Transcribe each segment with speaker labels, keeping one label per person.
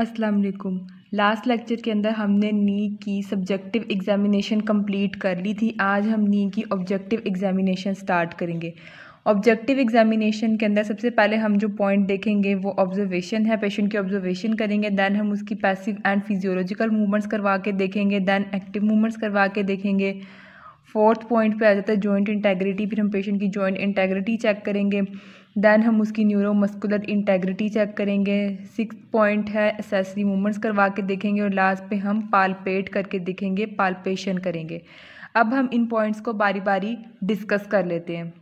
Speaker 1: अस्सलाम वालेकुम last lecture के अंदर हमने नी की सब्जेक्टिव एग्ज़ामिनेशन कंप्लीट कर ली थी आज हम नी की ऑब्जेक्टिव एग्ज़ामिनेशन स्टार्ट करेंगे ऑब्जेक्टिव एग्जामिनेशन के अंदर सबसे पहले हम जो पॉइंट देखेंगे वो ऑब्जर्वेशन है पेशेंट की ऑब्जर्वेशन करेंगे दैन हम उसकी पैसिव एंड फिजियोलॉजिकल मूवमेंट्स करवा के देखेंगे दैन एक्टिव मूवमेंट्स करवा के देखेंगे फोर्थ पॉइंट पे आ जाता है जॉइंट इंटेग्रिटी फिर हम पेशेंट की जॉइंट इंटेग्रिटी चेक करेंगे दैन हम उसकी न्यूरो मस्कुलर इंटेग्रिटी चेक करेंगे सिक्स पॉइंट है एसेसरी मूवमेंट्स करवा के देखेंगे और लास्ट पे हम पालपेट करके देखेंगे पालपेशन करेंगे अब हम इन पॉइंट्स को बारी बारी डिस्कस कर लेते हैं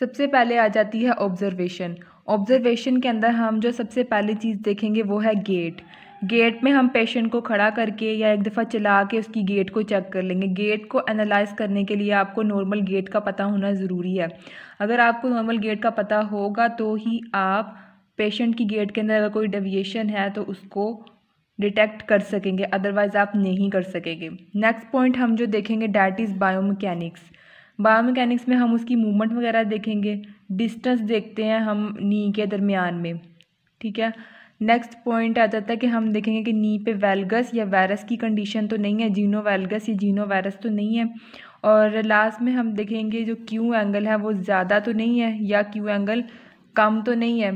Speaker 1: सबसे पहले आ जाती है ऑब्जर्वेशन ऑब्जर्वेशन के अंदर हम जो सबसे पहले चीज़ देखेंगे वो है गेट गेट में हम पेशेंट को खड़ा करके या एक दफ़ा चला के उसकी गेट को चेक कर लेंगे गेट को एनालाइज करने के लिए आपको नॉर्मल गेट का पता होना ज़रूरी है अगर आपको नॉर्मल गेट का पता होगा तो ही आप पेशेंट की गेट के अंदर अगर कोई डेविएशन है तो उसको डिटेक्ट कर सकेंगे अदरवाइज़ आप नहीं कर सकेंगे नेक्स्ट पॉइंट हम जो देखेंगे that is bio biomechanics में हम उसकी मूवमेंट वगैरह देखेंगे डिस्टेंस देखते हैं हम नी के दरमियान में ठीक है नेक्स्ट पॉइंट आ जाता है कि हम देखेंगे कि नी पे वेलगस या वायरस की कंडीशन तो नहीं है जीनो वेलगस या जीनो वायरस तो नहीं है और लास्ट में हम देखेंगे जो क्यू एंगल है वो ज़्यादा तो नहीं है या क्यू एंगल कम तो नहीं है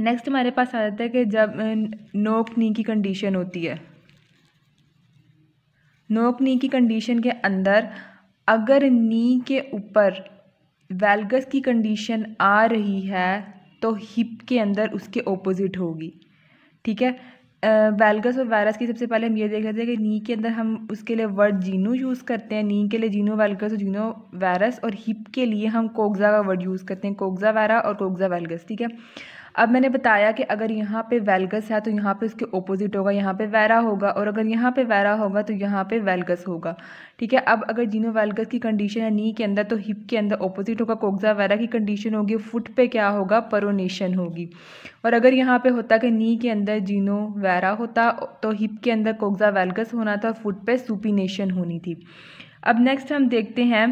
Speaker 1: नेक्स्ट हमारे पास आ जाता है कि जब नोक नी की कंडीशन होती है नोक नी की कंडीशन के अंदर अगर नी के ऊपर वेलगस की कंडीशन आ रही है तो हिप के अंदर उसके ऑपोजिट होगी ठीक है वेलगस और वायरस की सबसे पहले हम ये देख रहे थे कि नी के अंदर हम उसके लिए वर्ड जीनो यूज़ करते हैं नी के लिए जीनो वेलगस और जीनो वायरस और हिप के लिए हम कोगज़ा का वर्ड यूज़ करते हैं कोगज़ा वायरा और कोगज़ा वेलगस ठीक है अब मैंने बताया कि अगर यहाँ पे वेलगस है तो यहाँ पे उसके ओपोजिट होगा यहाँ पे वैरा होगा और अगर यहाँ पे वैरा होगा तो यहाँ पे वेलगस होगा ठीक है अब अगर जीनो वेलगस की कंडीशन है नी के अंदर तो हिप के अंदर ओपोजिट होगा कोगजा वैरा की कंडीशन होगी फुट पे क्या होगा परोनेशन होगी और अगर यहाँ पे होता कि नी के अंदर जीनो वैरा होता तो हिप के अंदर कोगजा वेलगस होना था फुट पे सुपिनेशन होनी थी अब नेक्स्ट हम देखते हैं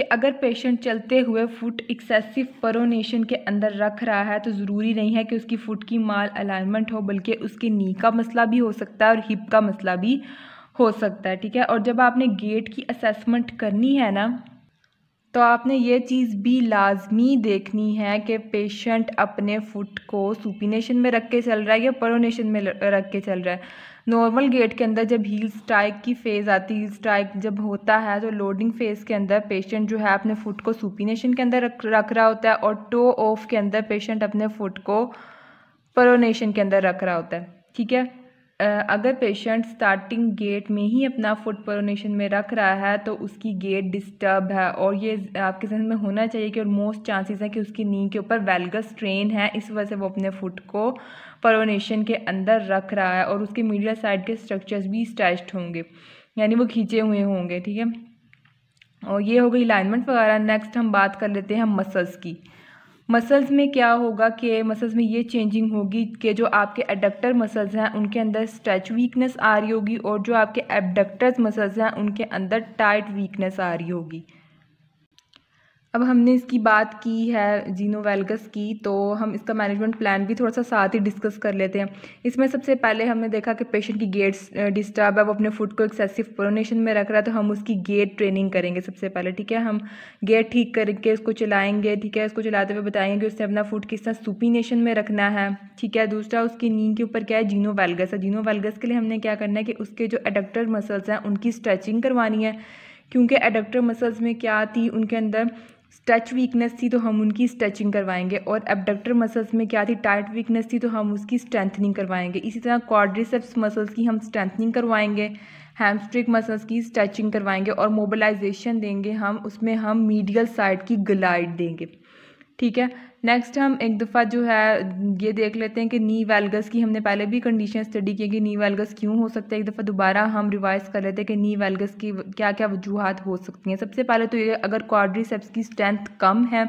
Speaker 1: कि अगर पेशेंट चलते हुए फुट एक्सेसिव परोनेशन के अंदर रख रहा है तो ज़रूरी नहीं है कि उसकी फ़ुट की माल अलाइनमेंट हो बल्कि उसके नी का मसला भी हो सकता है और हिप का मसला भी हो सकता है ठीक है और जब आपने गेट की असेसमेंट करनी है ना तो आपने ये चीज़ भी लाजमी देखनी है कि पेशेंट अपने फुट को सुपिनेशन में रख के चल रहा है या परोनेशन में रख के चल रहा है नॉर्मल गेट के अंदर जब हील स्ट्राइक की फ़ेज़ आती हील स्ट्राइक जब होता है तो लोडिंग फ़ेज़ के अंदर पेशेंट जो है अपने फुट को सुपिनेशन के अंदर रख रख रहा होता है और टो ऑफ के अंदर पेशेंट अपने फुट को परोनेशन के अंदर रख रहा होता है ठीक है अगर पेशेंट स्टार्टिंग गेट में ही अपना फुट प्रोनेशन में रख रहा है तो उसकी गेट डिस्टर्ब है और ये आपके जहन में होना चाहिए कि और मोस्ट चांसेस हैं कि उसकी नी के ऊपर वेलगस स्ट्रेन है इस वजह से वो अपने फुट को प्रोनेशन के अंदर रख रहा है और उसके मीडियल साइड के स्ट्रक्चर्स भी स्टैच्ड होंगे यानी वो खींचे हुए होंगे ठीक है और ये हो गई अलाइनमेंट वगैरह नेक्स्ट हम बात कर लेते हैं मसल्स की मसल्स में क्या होगा कि मसल्स में ये चेंजिंग होगी कि जो आपके एडक्टर मसल्स हैं उनके अंदर स्ट्रेच वीकनेस आ रही होगी और जो आपके एबडक्टर्स मसल्स हैं उनके अंदर टाइट वीकनेस आ रही होगी अब हमने इसकी बात की है जीनोवेलगस की तो हम इसका मैनेजमेंट प्लान भी थोड़ा सा साथ ही डिस्कस कर लेते हैं इसमें सबसे पहले हमने देखा कि पेशेंट की गेट्स डिस्टर्ब है वो अपने फूड को एक्सेसिव प्रोनेशन में रख रहा है तो हम उसकी गेट ट्रेनिंग करेंगे सबसे पहले ठीक है हम गेट ठीक करके उसको चलाएँगे ठीक है उसको चलाते हुए बताएंगे कि उसने अपना फूड किस तरह सुपीनेशन में रखना है ठीक है दूसरा उसकी नींद के ऊपर क्या है जीनोवेलगस है जीनोवेलगस के लिए हमने क्या करना है कि उसके जो एडक्टर मसल्स हैं उनकी स्ट्रेचिंग करवानी है क्योंकि एडक्टर मसल्स में क्या थी उनके अंदर स्ट्रेच वीकनेस थी तो हम उनकी स्ट्रेचिंग करवाएंगे और एबडक्टर मसल्स में क्या थी टाइट वीकनेस थी तो हम उसकी स्ट्रेंथनिंग करवाएंगे इसी तरह क्वाड्रिसेप्स मसल्स की हम स्ट्रेंथनिंग करवाएंगे हैमस्ट्रिक मसल्स की स्ट्रेचिंग करवाएंगे और मोबिलाइजेशन देंगे हम उसमें हम मीडियल साइड की ग्लाइड देंगे ठीक है नेक्स्ट हम एक दफ़ा जो है ये देख लेते हैं कि नी वेलगस की हमने पहले भी कंडीशन स्टडी की है कि नी वेलगस क्यों हो सकता है एक दफ़ा दोबारा हम रिवाइज कर लेते हैं कि नी वेलगस की क्या क्या वजूहत हो सकती हैं सबसे पहले तो ये अगर क्वाड्रीसेप्स की स्ट्रेंथ कम है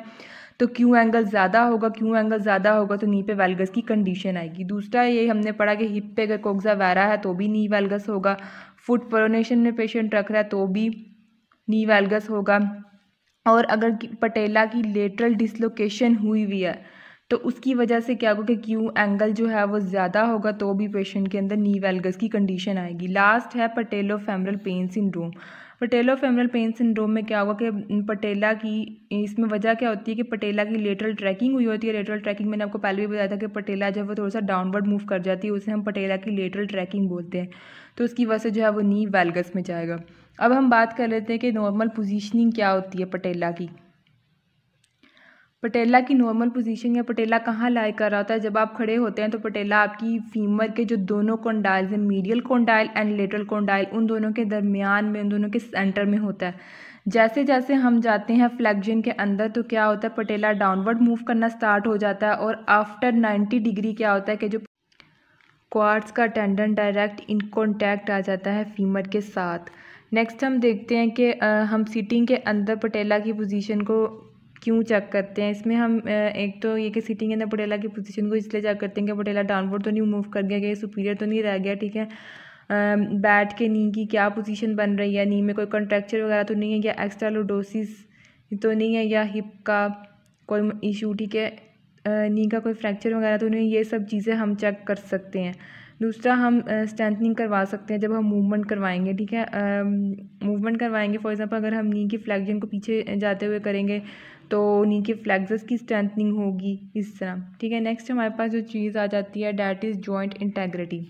Speaker 1: तो क्यों एंगल ज़्यादा होगा क्यों एंगल ज़्यादा होगा तो नी पे वेलगस की कंडीशन आएगी दूसरा ये हमने पढ़ा कि हिप पे अगर कोगजा वैरा है तो भी नी वेलगस होगा फुट प्रोनेशन में पेशेंट रख रहा है तो भी नी वेलगस होगा और अगर पटेला की लेटरल डिसलोकेशन हुई हुई है तो उसकी वजह से क्या होगा कि क्यों एंगल जो है वो ज़्यादा होगा तो भी पेशेंट के अंदर नी वेलगस की कंडीशन आएगी लास्ट है patello femoral pain syndrome patello femoral pain syndrome में क्या होगा कि पटेला की इसमें वजह क्या होती है कि पटेला की लेटरल ट्रैकिंग हुई होती है लेटरल ट्रैकिंग मैंने आपको पहले भी बताया था कि पटेला जब वो थोड़ा सा डाउनवर्ड मूव कर जाती है उसे हम पटेला की लेटरल ट्रैकिंग बोलते हैं तो उसकी वजह से जो है वो नी वेलगस में जाएगा अब हम बात कर लेते हैं कि नॉर्मल पोजीशनिंग क्या होती है पटेला की पटेला की नॉर्मल पोजीशन या पटेला कहाँ लाई कर रहा होता है जब आप खड़े होते हैं तो पटेला आपकी फीमर के जो दोनों कोंडाइल हैं medial condyle and lateral condyle उन दोनों के दरमियान में उन दोनों के सेंटर में होता है जैसे जैसे हम जाते हैं फ्लैक्जन के अंदर तो क्या होता है पटेला डाउनवर्ड मूव करना स्टार्ट हो जाता है और आफ्टर नाइन्टी डिग्री क्या होता है कि जो क्वार्ट्स का टेंडन डायरेक्ट इन कॉन्टैक्ट आ जाता है फीमर के साथ नेक्स्ट हम देखते हैं कि हम सीटिंग के अंदर पटेला की पोजीशन को क्यों चेक करते हैं इसमें हम एक तो ये कि सीटिंग के अंदर पटेला की पोजीशन को इसलिए चेक करते हैं कि पटेला डाउनवर्ड तो नहीं मूव कर गया कि सुपीरियर तो नहीं रह गया ठीक है बैट के नी की क्या पोजीशन बन रही है नी में कोई कंट्रैक्चर वगैरह तो नहीं है या एक्स्ट्रा लोडोसिस तो नहीं है या हिप का कोई इशू ठीक है नी का कोई फ्रैक्चर वगैरह तो नहीं ये सब चीज़ें हम चेक कर सकते हैं दूसरा हम स्ट्रेंथनिंग करवा सकते हैं जब हम मूवमेंट करवाएंगे ठीक है मूवमेंट करवाएंगे फॉर एग्ज़ाम्पल अगर हम नी की फ्लैक्जन को पीछे जाते हुए करेंगे तो नी के फ्लैक्सस की स्ट्रेंथनिंग होगी इस तरह ठीक है नेक्स्ट हमारे पास जो चीज़ आ जाती है that is joint integrity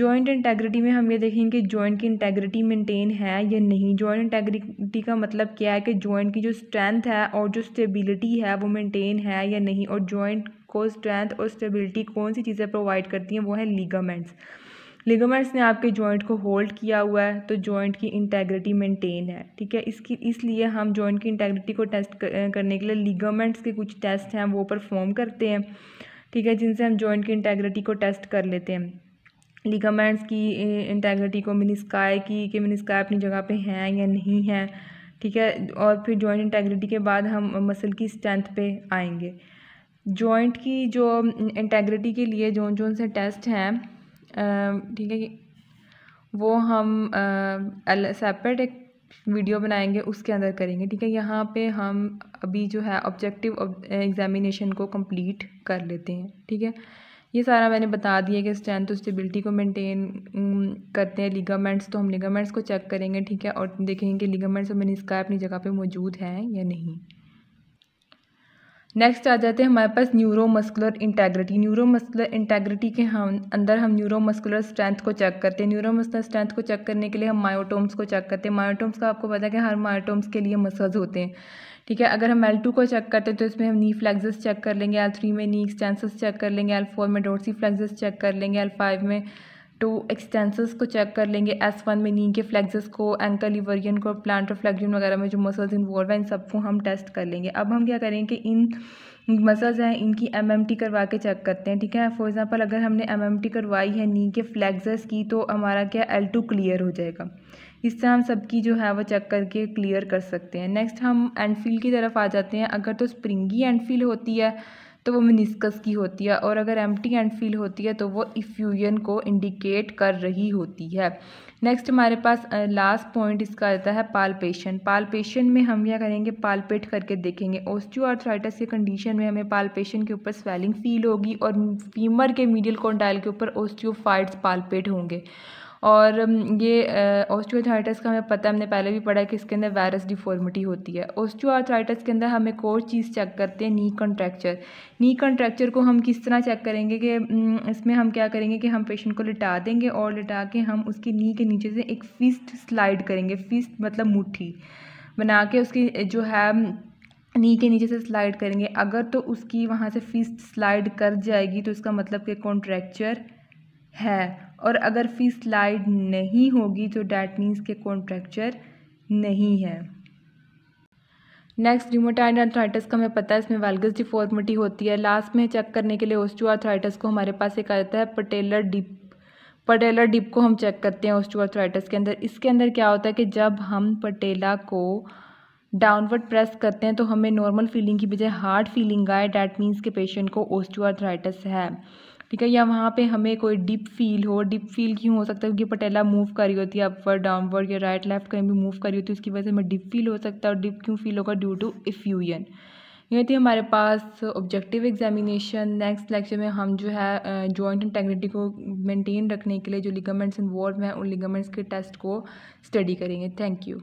Speaker 1: joint integrity में हम ये देखेंगे जॉइंट की इंटेग्रिटी मेंटेन है या नहीं जॉइंट इंटेग्रिटी का मतलब क्या है कि जॉइंट की जो स्ट्रेंथ है और जो स्टेबिलिटी है वो मेंटेन है या नहीं और जॉइंट को स्ट्रेंथ और स्टेबिलिटी कौन सी चीज़ें प्रोवाइड करती हैं वो है लीगामेंट्स लिगामेंट्स ने आपके जॉइंट को होल्ड किया हुआ है तो जॉइंट की इंटेग्रिटी मेंटेन है ठीक है इसकी इसलिए हम जॉइंट की इंटेग्रिटी को टेस्ट करने के लिए लिगामेंट्स के कुछ टेस्ट हैं वो परफॉर्म करते हैं ठीक है जिनसे हम जॉइंट की इंटेग्रिटी को टेस्ट कर लेते हैं लिगामेंट्स की इंटेग्रिटी को मिनिस्काय की कि मिनिस्काय अपनी जगह पर हैं या नहीं है ठीक है और फिर जॉइंट इंटेग्रिटी के बाद हम मसल की स्ट्रेंथ पे आएंगे जॉइंट की जो इंटेग्रिटी के लिए जो जो से टेस्ट हैं ठीक है वो हम सेपरेट एक वीडियो बनाएंगे उसके अंदर करेंगे ठीक है यहाँ पे हम अभी जो है ऑब्जेक्टिव एग्जामिनेशन को कंप्लीट कर लेते हैं ठीक है ये सारा मैंने बता दिया कि स्ट्रेंथ और स्टेबिलिटी को मेंटेन करते हैं लिगामेंट्स तो हम लिगामेंट्स को चेक करेंगे ठीक है और देखेंगे कि लिगामेंट्स और मेनिस्का अपनी जगह पे मौजूद हैं या नहीं नेक्स्ट आ जाते हैं हमारे पास न्यूरोमस्कुलर इंटेग्रिटी न्यूरोमस्कुलर इंटेग्रिटी के हम अंदर हम न्यूरोमस्कुलर स्ट्रेंथ को चेक करते हैं न्यूरोमस्कुलर स्ट्रेंथ को चेक करने के लिए हम मायोटोम्स को चेक करते हैं मायोटोम्स का आपको पता है कि हर मायोटोम्स के लिए मसल्स होते हैं ठीक है अगर हम एल टू को चेक करते हैं तो इसमें हम नी फ्लैक्स चेक कर लेंगे एल थ्री में नी एक्सटेंसिस चेक कर लेंगे एल फोर में डोरसी फ्लैक्स चेक कर लेंगे एल फाइव में टू एक्सटेंसिस को चेक कर लेंगे एस वन में नी के फ्लैक्सेस को एंकल लिवरियन को प्लांटर फ्लैक्जन वगैरह में जो मसल्स इन्वॉल्व हैं इन सबको हम टेस्ट कर लेंगे अब हम क्या करेंगे कि इन मसल्स हैं इनकी एमएमटी करवा के चेक करते हैं ठीक है फॉर एग्जांपल अगर हमने एमएमटी करवाई है नी के फ्लैक्स की तो हमारा क्या एल टू क्लियर हो जाएगा इससे हम सबकी जो है वो चेक करके क्लियर कर सकते हैं नेक्स्ट हम एंड की तरफ आ जाते हैं अगर तो स्प्रिंगी एंड होती है तो वो मिनिस्कस की होती है और अगर एम्प्टी एंड फील होती है तो वो इफ्यूजन को इंडिकेट कर रही होती है नेक्स्ट हमारे पास लास्ट पॉइंट इसका आता है पालपेशन पालपेशन में हम यह करेंगे पालपेट करके देखेंगे ऑस्टियोआर्थराइटिस के कंडीशन में हमें पालपेशन के ऊपर स्वेलिंग फील होगी और फीमर के मीडियल कॉन्टाइल के ऊपर ऑस्टियोफाइट्स पालपेट होंगे और ये ऑस्टियोथराइटिस का हमें पता है हमने पहले भी पढ़ा है कि इसके अंदर वायरस डिफॉर्मिटी होती है ऑस्टियोआर्थराइटिस के अंदर हम एक और चीज़ चेक करते हैं नी कॉन्ट्रैक्चर नी कॉन्ट्रैक्चर को हम किस तरह चेक करेंगे कि इसमें हम क्या करेंगे कि हम पेशेंट को लिटा देंगे और लिटा के हम उसकी नी के नीचे से एक फिस्ट स्लाइड करेंगे फिस्ट मतलब मुठ्ठी बना के उसकी जो है नी के नीचे से स्लाइड करेंगे अगर तो उसकी वहाँ से फिस्ट स्लाइड कर जाएगी तो इसका मतलब कि कॉन्ट्रैक्चर है और अगर फी स्लाइड नहीं होगी तो डैट मीन्स के कॉन्ट्रैक्चर नहीं है नेक्स्ट रिमोटाइड अर्थराइटिस का हमें पता है इसमें वेलगस डिफॉर्मिटी होती है लास्ट में चेक करने के लिए ओस्टू आर्थराइटिस को हमारे पास एक आता है पटेलर डिप पटेलर डिप को हम चेक करते हैं ओस्टू आर्थराइटिस के अंदर इसके अंदर क्या होता है कि जब हम पटेला को डाउनवर्ड प्रेस करते हैं तो हमें नॉर्मल फीलिंग की बजाय हार्ड फीलिंग आए डैट मीन्स के पेशेंट को ओस्टो आर्थराइटिस है ठीक है या वहाँ पे हमें कोई डिप फील हो डिप फील क्यों हो सकता है क्योंकि पटेला मूव करी होती है अपवर्ड डाउनवर्ड या राइट लेफ्ट कहीं भी मूव करी होती है उसकी वजह से हमें डिप फील हो सकता है और डिप क्यों फील होगा ड्यू टू इफ्यूजन ये थी हमारे पास ऑब्जेक्टिव एग्जामिनेशन नेक्स्ट लेक्चर में हम जो है जॉइंट इंटेग्रिटी को मेंटेन रखने के लिए जो लिगामेंट्स इन्वॉल्व हैं उन लिगामेंट्स के टेस्ट को स्टडी करेंगे थैंक यू